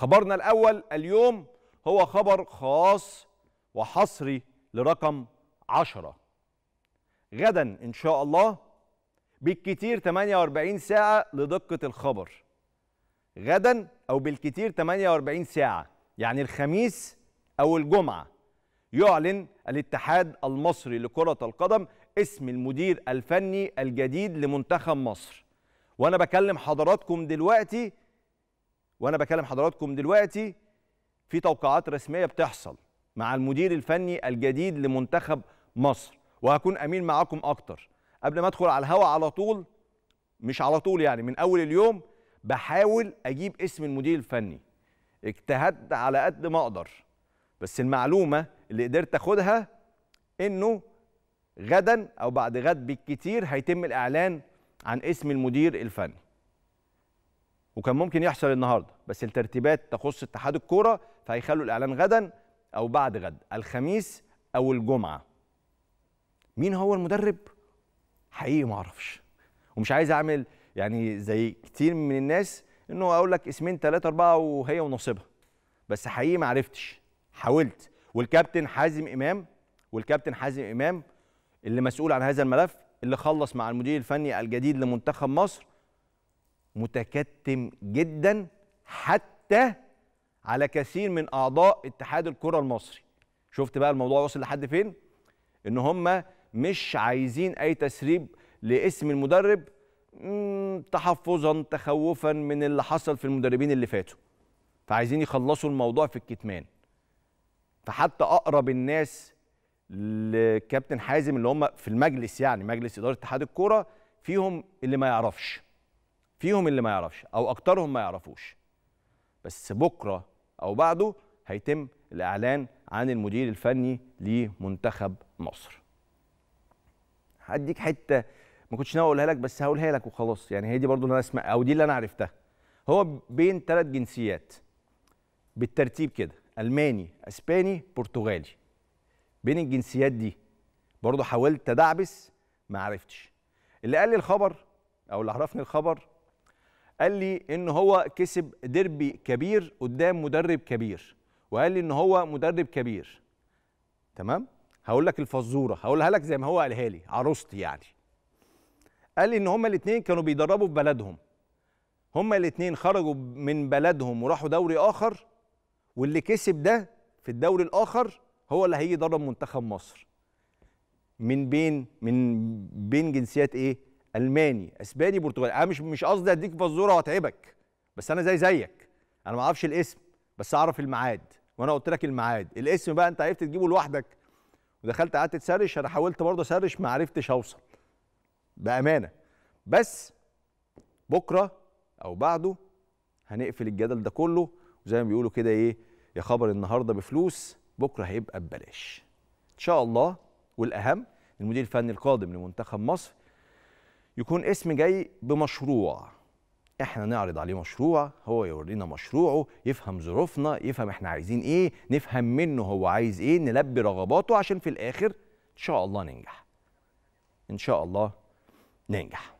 خبرنا الأول اليوم هو خبر خاص وحصري لرقم عشرة غدا إن شاء الله بالكتير 48 ساعة لدقة الخبر غدا أو بالكتير 48 ساعة يعني الخميس أو الجمعة يعلن الاتحاد المصري لكرة القدم اسم المدير الفني الجديد لمنتخب مصر وأنا بكلم حضراتكم دلوقتي وانا بكلم حضراتكم دلوقتي في توقيعات رسميه بتحصل مع المدير الفني الجديد لمنتخب مصر وهكون امين معاكم اكتر قبل ما ادخل على الهوا على طول مش على طول يعني من اول اليوم بحاول اجيب اسم المدير الفني اجتهدت على قد ما اقدر بس المعلومه اللي قدرت اخدها انه غدا او بعد غد بالكتير هيتم الاعلان عن اسم المدير الفني وكان ممكن يحصل النهارده بس الترتيبات تخص اتحاد الكوره فهيخلوا الاعلان غدا او بعد غد الخميس او الجمعه مين هو المدرب حقيقي ما اعرفش ومش عايز اعمل يعني زي كتير من الناس انه اقول لك اسمين ثلاثه اربعه وهي ونصيبها بس حقيقي ما عرفتش حاولت والكابتن حازم امام والكابتن حازم امام اللي مسؤول عن هذا الملف اللي خلص مع المدير الفني الجديد لمنتخب مصر متكتم جدا حتى على كثير من اعضاء اتحاد الكره المصري شفت بقى الموضوع وصل لحد فين ان هم مش عايزين اي تسريب لاسم المدرب تحفظا تخوفا من اللي حصل في المدربين اللي فاتوا فعايزين يخلصوا الموضوع في الكتمان فحتى اقرب الناس لكابتن حازم اللي هم في المجلس يعني مجلس اداره اتحاد الكوره فيهم اللي ما يعرفش فيهم اللي ما يعرفش او اكترهم ما يعرفوش بس بكره او بعده هيتم الاعلان عن المدير الفني لمنتخب مصر هديك حته ما كنتش ناوي اقولها لك بس هقولها لك وخلاص يعني هي دي برضو اللي انا اسمع او دي اللي انا عرفتها هو بين ثلاث جنسيات بالترتيب كده الماني اسباني برتغالي بين الجنسيات دي برضو حاولت ادعبس ما عرفتش اللي قال لي الخبر او اللي عرفني الخبر قال لي ان هو كسب ديربي كبير قدام مدرب كبير وقال لي ان هو مدرب كبير تمام هقول لك الفزوره هقولها لك زي ما هو قالها لي عروستي يعني قال لي ان هما الاثنين كانوا بيدربوا في بلدهم هما الاثنين خرجوا من بلدهم وراحوا دوري اخر واللي كسب ده في الدوري الاخر هو اللي هيجي يدرب منتخب مصر من بين من بين جنسيات ايه الماني اسباني برتغالي انا مش مش قصدي اديك بزوره واتعبك بس انا زي زيك انا ما اعرفش الاسم بس اعرف الميعاد وانا قلت لك الميعاد الاسم بقى انت عرفت تجيبه لوحدك ودخلت قعدت تسرش انا حاولت برضه اسرش ما عرفتش اوصل بامانه بس بكره او بعده هنقفل الجدل ده كله وزي ما بيقولوا كده ايه يا خبر النهارده بفلوس بكره هيبقى ببلاش ان شاء الله والاهم المدير الفني القادم لمنتخب مصر يكون اسم جاي بمشروع احنا نعرض عليه مشروع هو يورينا مشروعه يفهم ظروفنا يفهم احنا عايزين ايه نفهم منه هو عايز ايه نلبي رغباته عشان في الاخر ان شاء الله ننجح ان شاء الله ننجح